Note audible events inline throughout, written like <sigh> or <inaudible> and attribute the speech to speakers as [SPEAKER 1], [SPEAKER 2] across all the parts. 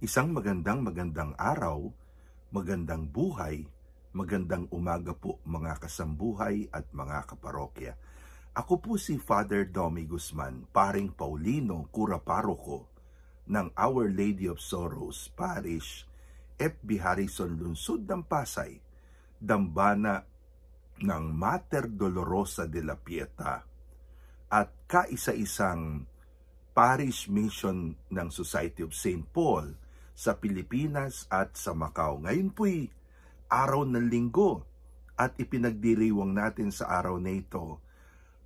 [SPEAKER 1] Isang magandang magandang araw, magandang buhay, magandang umaga po mga kasambuhay at mga kaparokya. Ako po si Father Domi Guzman, paring Paulino, kura paroko ng Our Lady of Sorrows Parish, F.B. Harrison Lunsod ng Pasay, dambana ng Mater Dolorosa de la Pieta at kaisa-isang parish mission ng Society of St. Paul sa Pilipinas at sa Macau. Ngayon po'y araw ng linggo at ipinagdiriwang natin sa araw na ito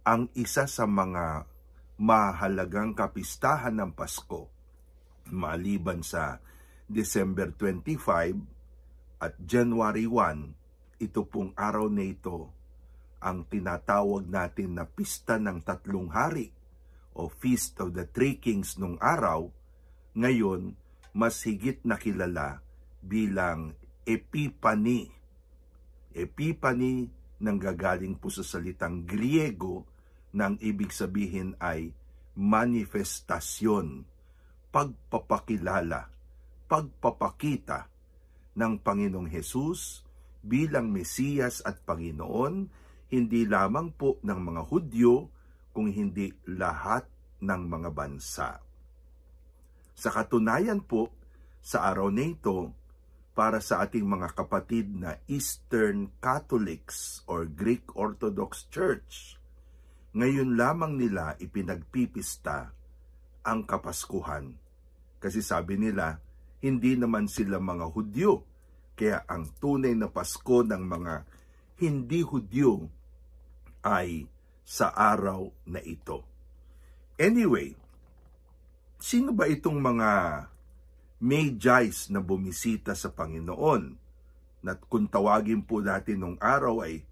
[SPEAKER 1] ang isa sa mga mahalagang kapistahan ng Pasko maliban sa December 25 at January 1, ito pong araw na ito ang tinatawag natin na Pista ng Tatlong Hari o Feast of the Three Kings nung araw, ngayon mas higit na kilala bilang Epipani. Epipani nang gagaling po sa salitang Griego nang ibig sabihin ay manifestasyon, pagpapakilala, pagpapakita ng Panginoong Hesus bilang Mesiyas at Panginoon, hindi lamang po ng mga Hudyo, kung hindi lahat ng mga bansa. Sa katunayan po, sa araw na ito, para sa ating mga kapatid na Eastern Catholics or Greek Orthodox Church, ngayon lamang nila ipinagpipista ang Kapaskuhan. Kasi sabi nila, hindi naman sila mga Hudyo, kaya ang tunay na Pasko ng mga hindi Hudyo ay sa araw na ito. Anyway, Sino ba itong mga Magi's na bumisita sa Panginoon? Na kung tawagin po natin nung araw ay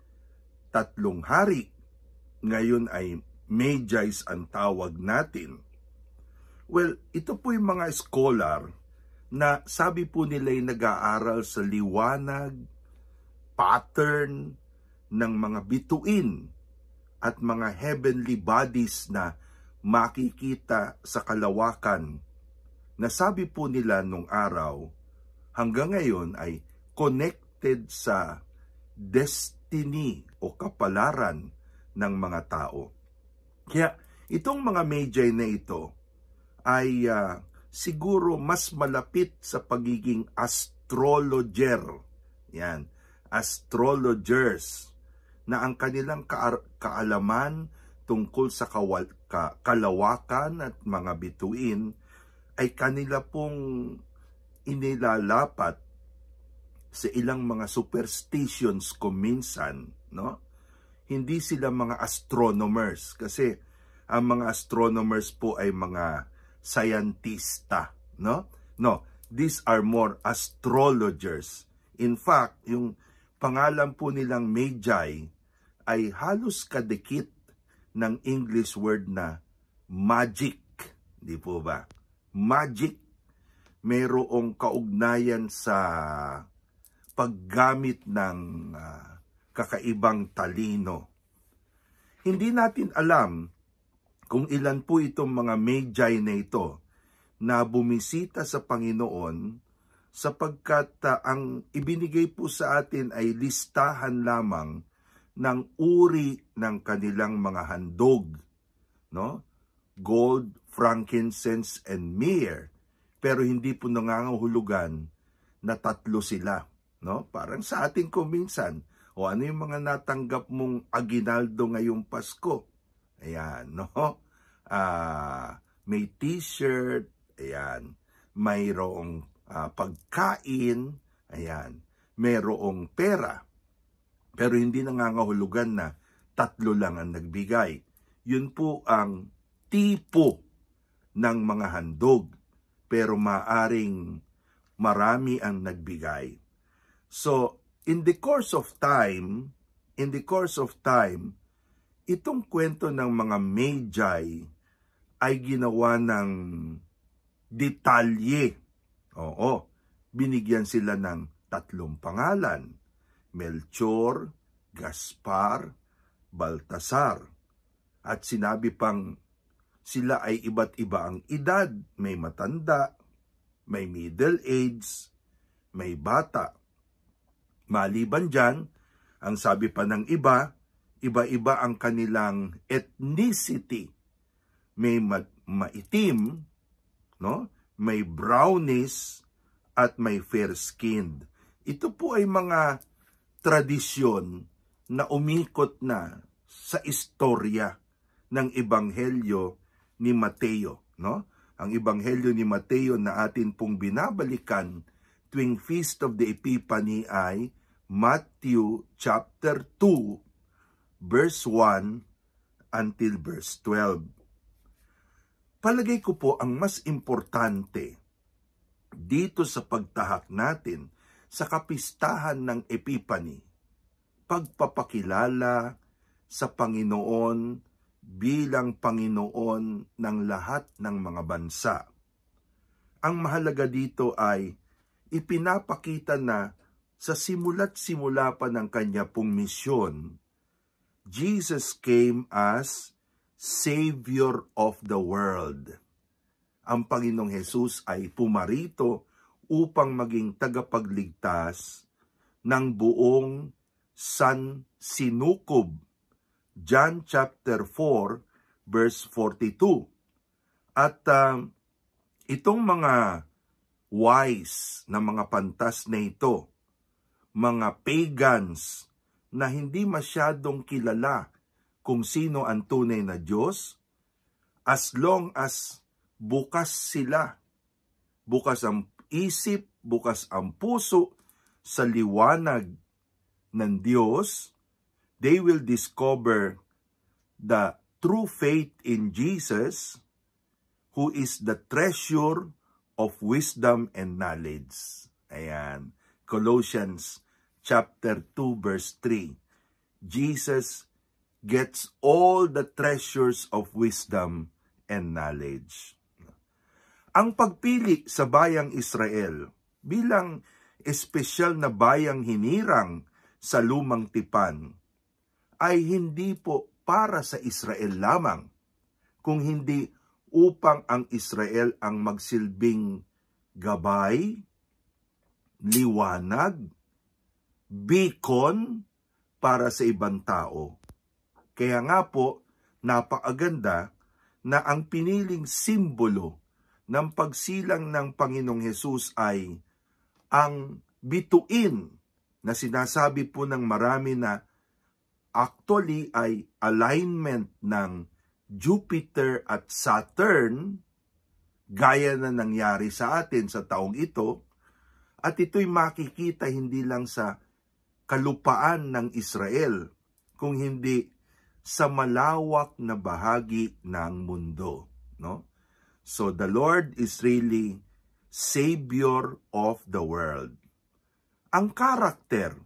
[SPEAKER 1] tatlong hari. Ngayon ay Magi's ang tawag natin. Well, ito po yung mga scholar na sabi po nila'y nag-aaral sa liwanag, pattern ng mga bituin at mga heavenly bodies na makikita sa kalawakan na sabi po nila nung araw hanggang ngayon ay connected sa destiny o kapalaran ng mga tao. Kaya itong mga medyay na ito ay uh, siguro mas malapit sa pagiging astrologer. Yan, astrologers na ang kanilang ka- kaalaman tungkol sa kawal, ka, kalawakan at mga bituin ay kanila pong inilalapat sa ilang mga superstitions kuminsan, no? Hindi sila mga astronomers kasi ang mga astronomers po ay mga scientista, no? No, these are more astrologers. In fact, yung pangalan po nilang Magi ay halos kadikit ng English word na magic. Di po ba? Magic. Merong kaugnayan sa paggamit ng uh, kakaibang talino. Hindi natin alam kung ilan po itong mga magi na ito na bumisita sa Panginoon sapagkat uh, ang ibinigay po sa atin ay listahan lamang ng uri ng kanilang mga handog, no? Gold, frankincense, and myrrh. Pero hindi po nangangahulugan na tatlo sila, no? Parang sa ating kuminsan, o ano yung mga natanggap mong aginaldo ngayong Pasko? Ayan, no? Ah, may t-shirt, ayan. Mayroong ah, pagkain, ayan. Mayroong pera, pero hindi nangangahulugan na tatlo lang ang nagbigay. Yun po ang tipo ng mga handog. Pero maaring marami ang nagbigay. So, in the course of time, in the course of time, itong kwento ng mga Magi ay ginawa ng detalye. Oo, binigyan sila ng tatlong pangalan. Melchor, Gaspar, Baltasar. At sinabi pang sila ay iba't iba ang edad, may matanda, may middle age, may bata. Maliban dyan, ang sabi pa ng iba, iba-iba ang kanilang ethnicity. May ma- maitim, no? may brownies, at may fair-skinned. Ito po ay mga tradisyon na umikot na sa istorya ng ebanghelyo ni Mateo, no? Ang ebanghelyo ni Mateo na atin pong binabalikan tuwing Feast of the Epiphany ay Matthew chapter 2 verse 1 until verse 12. Palagay ko po ang mas importante dito sa pagtahak natin sa kapistahan ng Epiphany, pagpapakilala sa Panginoon bilang Panginoon ng lahat ng mga bansa. Ang mahalaga dito ay ipinapakita na sa simula't simula pa ng kanya pong misyon, Jesus came as Savior of the world. Ang Panginoong Jesus ay pumarito upang maging tagapagligtas ng buong San Sinukob. John chapter 4 verse 42. At uh, itong mga wise na mga pantas na ito, mga pagans na hindi masyadong kilala kung sino ang tunay na Diyos, as long as bukas sila, bukas ang isip, bukas ang puso sa liwanag ng Diyos, they will discover the true faith in Jesus who is the treasure of wisdom and knowledge. Ayan. Colossians chapter 2 verse 3. Jesus gets all the treasures of wisdom and knowledge. Ang pagpili sa bayang Israel bilang espesyal na bayang hinirang sa lumang tipan ay hindi po para sa Israel lamang, kung hindi upang ang Israel ang magsilbing gabay, liwanag, beacon para sa ibang tao. Kaya nga po, napakaganda na ang piniling simbolo ng pagsilang ng Panginoong Hesus ay ang bituin na sinasabi po ng marami na actually ay alignment ng Jupiter at Saturn gaya na nangyari sa atin sa taong ito at ito'y makikita hindi lang sa kalupaan ng Israel kung hindi sa malawak na bahagi ng mundo no So the Lord is really Savior of the world. Ang karakter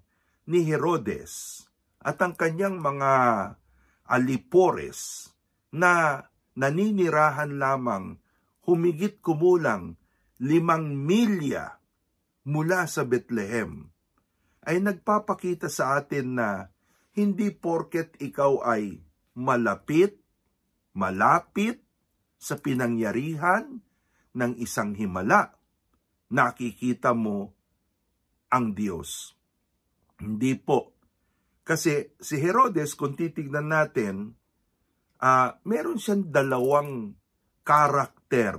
[SPEAKER 1] ni Herodes at ang kanyang mga alipores na naninirahan lamang humigit kumulang limang milya mula sa Bethlehem ay nagpapakita sa atin na hindi porket ikaw ay malapit, malapit, sa pinangyarihan ng isang himala, nakikita mo ang Diyos. Hindi po. Kasi si Herodes, kung titignan natin, uh, meron siyang dalawang karakter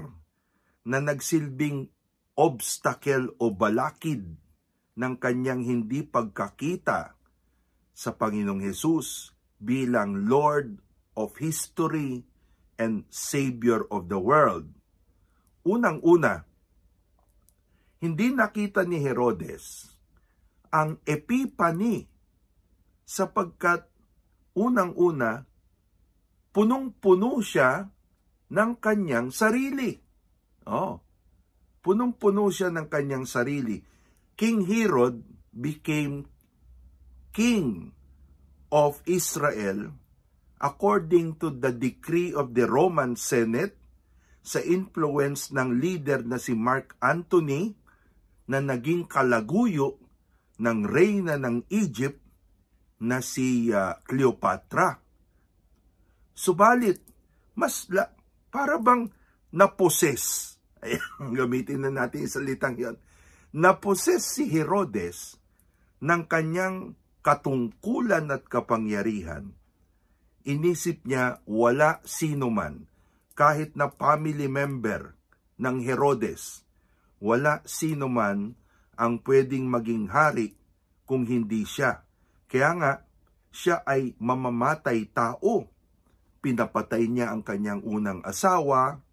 [SPEAKER 1] na nagsilbing obstacle o balakid ng kanyang hindi pagkakita sa Panginoong Hesus bilang Lord of History and Savior of the world. Unang-una, hindi nakita ni Herodes ang epipani sapagkat unang-una, punong-puno siya ng kanyang sarili. Oh, punong-puno siya ng kanyang sarili. King Herod became king of Israel according to the decree of the Roman Senate sa influence ng leader na si Mark Antony na naging kalaguyo ng reyna ng Egypt na si uh, Cleopatra. Subalit, mas la, para bang naposes, <laughs> ayan, gamitin na natin yung salitang yon, naposes si Herodes ng kanyang katungkulan at kapangyarihan inisip niya wala sino man, kahit na family member ng Herodes, wala sino man ang pwedeng maging hari kung hindi siya. Kaya nga, siya ay mamamatay tao. Pinapatay niya ang kanyang unang asawa,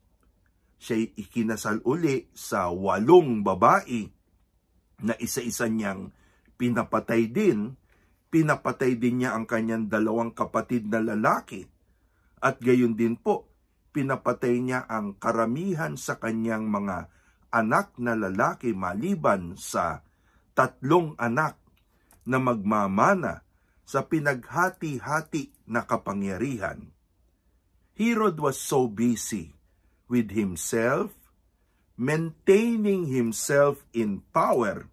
[SPEAKER 1] siya'y ikinasal uli sa walong babae na isa-isa niyang pinapatay din pinapatay din niya ang kanyang dalawang kapatid na lalaki at gayon din po pinapatay niya ang karamihan sa kanyang mga anak na lalaki maliban sa tatlong anak na magmamana sa pinaghati-hati na kapangyarihan. Herod was so busy with himself, maintaining himself in power,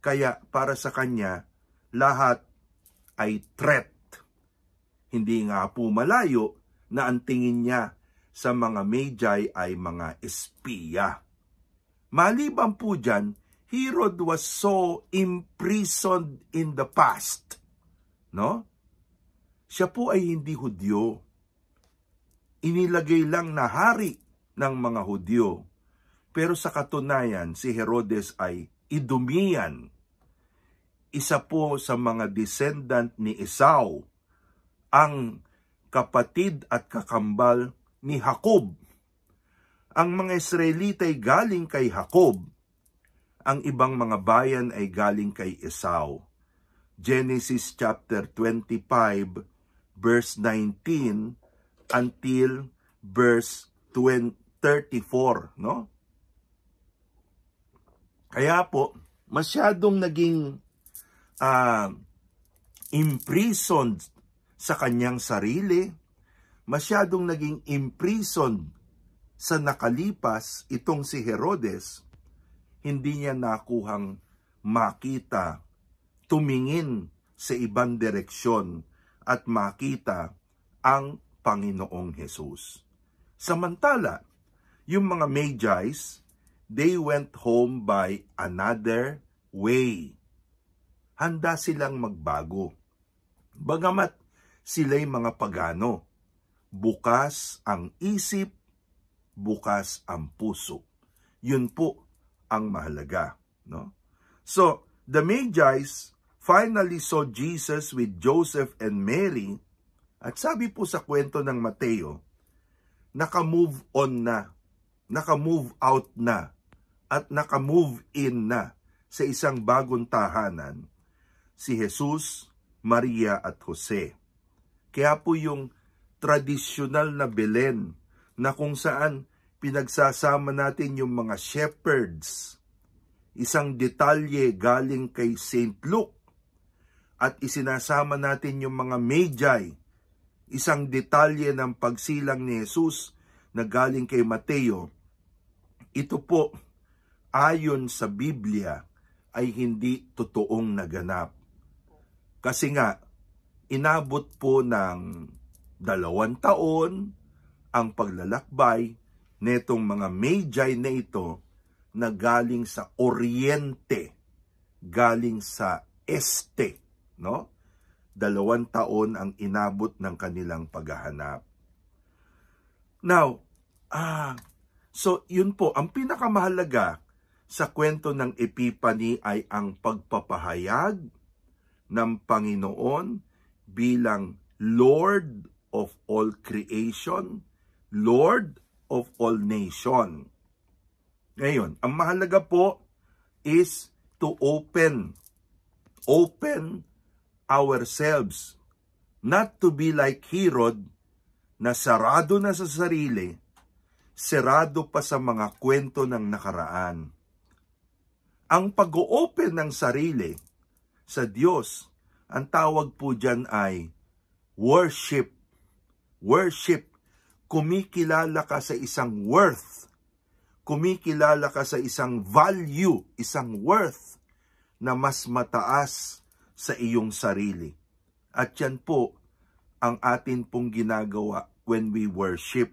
[SPEAKER 1] kaya para sa kanya, lahat ay threat. Hindi nga po malayo na ang tingin niya sa mga Magi ay mga espiya. Maliban po dyan, Herod was so imprisoned in the past. No? Siya po ay hindi Hudyo. Inilagay lang na hari ng mga Hudyo. Pero sa katunayan, si Herodes ay idumian isa po sa mga descendant ni Esau ang kapatid at kakambal ni Jacob. Ang mga Israelita ay galing kay Jacob. Ang ibang mga bayan ay galing kay Esau. Genesis chapter 25 verse 19 until verse 34, no? Kaya po, masyadong naging uh, imprisoned sa kanyang sarili, masyadong naging imprisoned sa nakalipas itong si Herodes, hindi niya nakuhang makita, tumingin sa ibang direksyon at makita ang Panginoong Hesus. Samantala, yung mga Magi's, they went home by another way handa silang magbago. Bagamat sila'y mga pagano, bukas ang isip, bukas ang puso. Yun po ang mahalaga. No? So, the Magi's finally saw Jesus with Joseph and Mary at sabi po sa kwento ng Mateo, naka-move on na, naka-move out na, at naka-move in na sa isang bagong tahanan si Jesus, Maria at Jose. Kaya po yung tradisyonal na Belen na kung saan pinagsasama natin yung mga shepherds, isang detalye galing kay St. Luke at isinasama natin yung mga Magi, isang detalye ng pagsilang ni Jesus na galing kay Mateo. Ito po, ayon sa Biblia, ay hindi totoong naganap. Kasi nga, inabot po ng dalawang taon ang paglalakbay netong mga Magi na ito na galing sa Oriente, galing sa Este, no? Dalawang taon ang inabot ng kanilang paghahanap. Now, ah, so yun po, ang pinakamahalaga sa kwento ng Epipani ay ang pagpapahayag ng Panginoon bilang Lord of all creation, Lord of all nation. Ngayon, ang mahalaga po is to open, open ourselves, not to be like Herod na sarado na sa sarili, serado pa sa mga kwento ng nakaraan. Ang pag-open ng sarili sa Diyos. Ang tawag po dyan ay worship. Worship. Kumikilala ka sa isang worth. Kumikilala ka sa isang value, isang worth na mas mataas sa iyong sarili. At yan po ang atin pong ginagawa when we worship.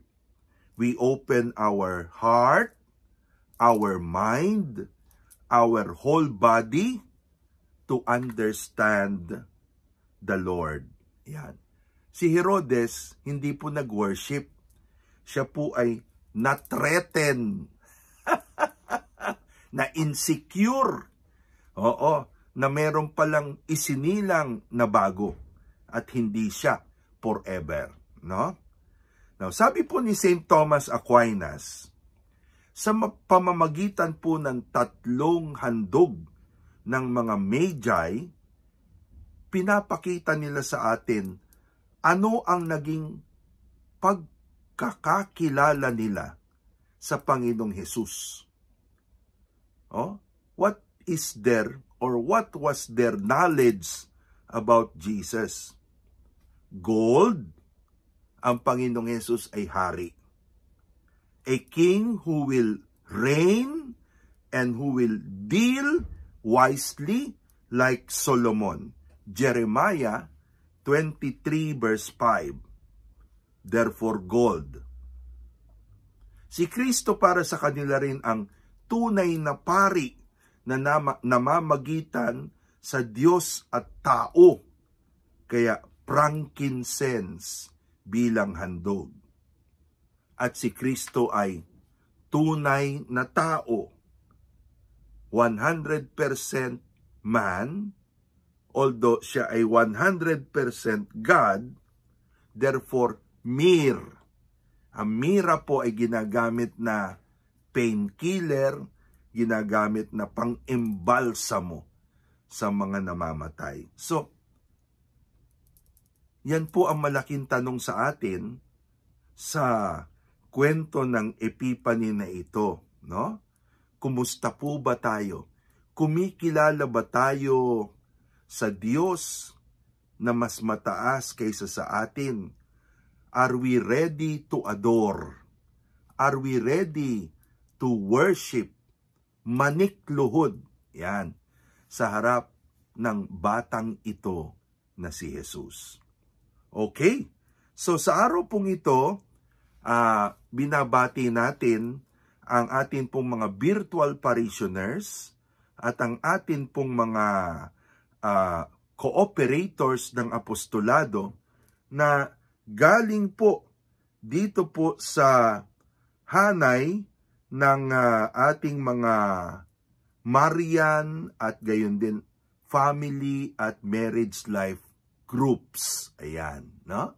[SPEAKER 1] We open our heart, our mind, our whole body, to understand the Lord. Yan. Si Herodes, hindi po nag-worship. Siya po ay na-threaten, <laughs> na-insecure, oo, na meron palang isinilang na bago at hindi siya forever. No? Now, sabi po ni St. Thomas Aquinas, sa pamamagitan po ng tatlong handog ng mga Magi, pinapakita nila sa atin ano ang naging pagkakakilala nila sa Panginoong Hesus. Oh, what is their or what was their knowledge about Jesus? Gold, ang Panginoong Hesus ay hari. A king who will reign and who will deal wisely like Solomon. Jeremiah 23 verse 5. Therefore gold. Si Kristo para sa kanila rin ang tunay na pari na namamagitan sa Diyos at tao. Kaya frankincense bilang handog. At si Kristo ay tunay na tao 100% man, although siya ay 100% God, therefore, mir. Ang mira po ay ginagamit na painkiller, ginagamit na pang-embalsamo sa mga namamatay. So, yan po ang malaking tanong sa atin sa kwento ng Epipani na ito, no? Kumusta po ba tayo? Kumikilala ba tayo sa Diyos na mas mataas kaysa sa atin? Are we ready to adore? Are we ready to worship? Manikluhod. Yan. Sa harap ng batang ito na si Jesus. Okay? So sa araw pong ito, uh, binabati natin ang atin pong mga virtual parishioners at ang atin pong mga uh, cooperators ng apostolado na galing po dito po sa hanay ng uh, ating mga Marian at gayon din family at marriage life groups. Ayan, no?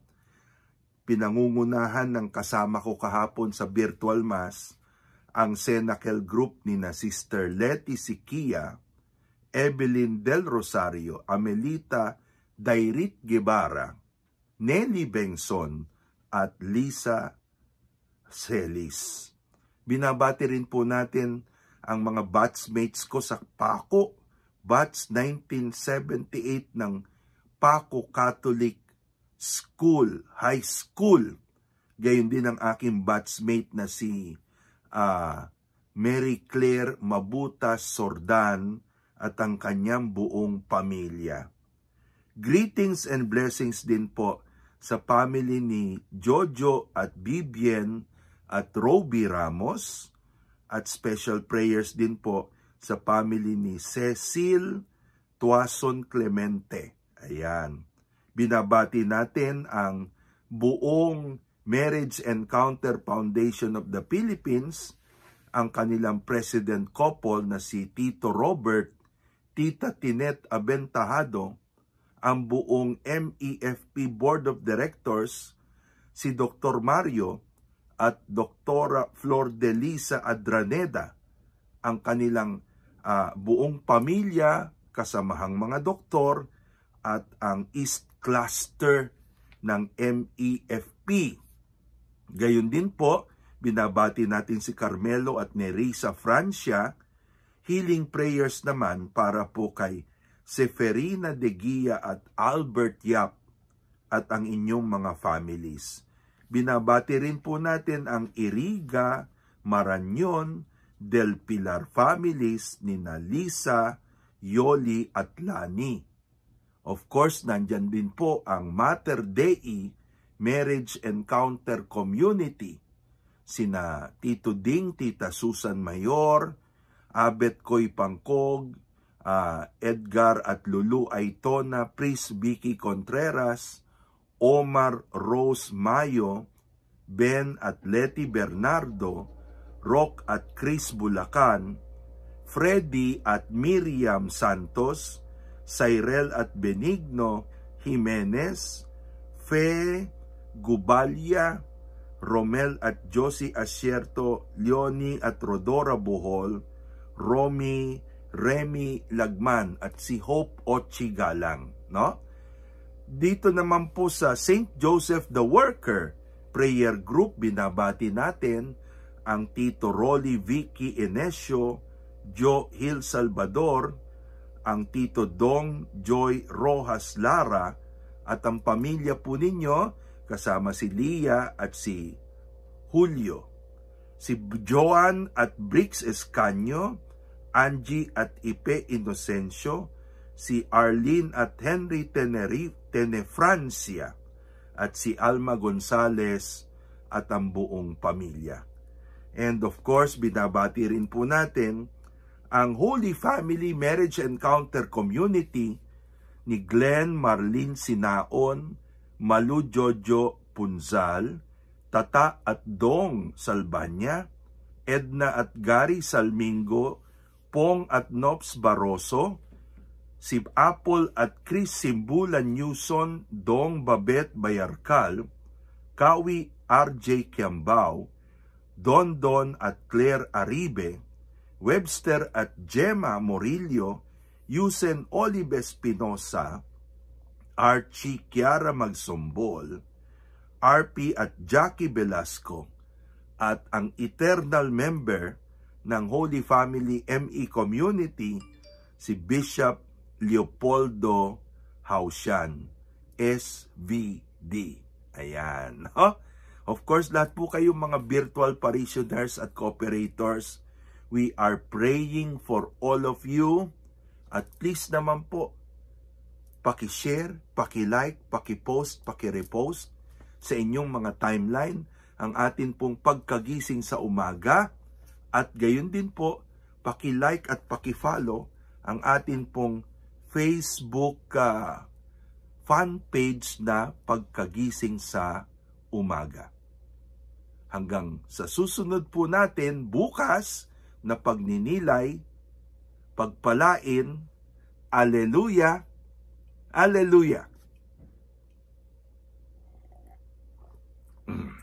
[SPEAKER 1] Pinangungunahan ng kasama ko kahapon sa virtual mass ang Senakel Group ni na Sister Letty Sikia, Evelyn Del Rosario, Amelita Dairit Guevara, Nelly Benson at Lisa Celis. Binabati rin po natin ang mga batchmates ko sa Paco, batch 1978 ng Paco Catholic School, High School. Gayon din ang aking batchmate na si uh, Mary Claire Mabuta Sordan at ang kanyang buong pamilya. Greetings and blessings din po sa family ni Jojo at Bibien at Roby Ramos at special prayers din po sa family ni Cecil Tuason Clemente. Ayan. Binabati natin ang buong Marriage Encounter Foundation of the Philippines, ang kanilang president couple na si Tito Robert, Tita Tinet Abentahado, ang buong MEFP Board of Directors, si Dr. Mario at Dr. Flor Delisa Adraneda, ang kanilang uh, buong pamilya, kasamahang mga doktor, at ang East Cluster ng MEFP. Gayon din po, binabati natin si Carmelo at Nerisa Francia. Healing prayers naman para po kay Seferina De Guia at Albert Yap at ang inyong mga families. Binabati rin po natin ang Iriga, Maranyon, Del Pilar families ni Nalisa, Yoli at Lani. Of course, nandyan din po ang Mater Dei Marriage Encounter Community, sina Tito Ding, Tita Susan Mayor, Abet Koy Pangkog, uh, Edgar at Lulu Aitona, Priest Vicky Contreras, Omar Rose Mayo, Ben at Letty Bernardo, Rock at Chris Bulacan, Freddy at Miriam Santos, Cyrel at Benigno Jimenez, Fe Gubalia, Romel at Josie Asierto, Leonie at Rodora Bohol, Romy, Remy Lagman at si Hope Ochigalang, no? Dito naman po sa St. Joseph the Worker prayer group binabati natin ang Tito Rolly Vicky Inesio, Joe Hill Salvador, ang Tito Dong Joy Rojas Lara at ang pamilya po ninyo kasama si Lia at si Julio, si Joan at Brix Escanio, Angie at Ipe Inocencio, si Arlene at Henry Teneri, Tenefrancia, at si Alma Gonzales at ang buong pamilya. And of course, binabati rin po natin ang Holy Family Marriage Encounter Community ni Glenn Marlene Sinaon, Malu Jojo Punzal, Tata at Dong Salbanya, Edna at Gary Salmingo, Pong at Nops Baroso, si Apple at Chris Simbulan Newson, Dong Babet Bayarkal, Kawi RJ Kiambao, Don Don at Claire Aribe, Webster at Gemma Morillo, Yusen Olives Pinosa, Archie Kiara Magsombol, RP at Jackie Velasco, at ang eternal member ng Holy Family ME Community, si Bishop Leopoldo Hausian, SVD. Ayan. <laughs> Huh? Of course, lahat po kayong mga virtual parishioners at cooperators, we are praying for all of you. At please naman po, paki-share, paki-like, paki-post, paki-repost sa inyong mga timeline ang atin pong pagkagising sa umaga at gayon din po paki-like at paki-follow ang atin pong Facebook uh, fan page na pagkagising sa umaga. Hanggang sa susunod po natin bukas na pagninilay, pagpalain, Hallelujah! Hallelujah. Mm.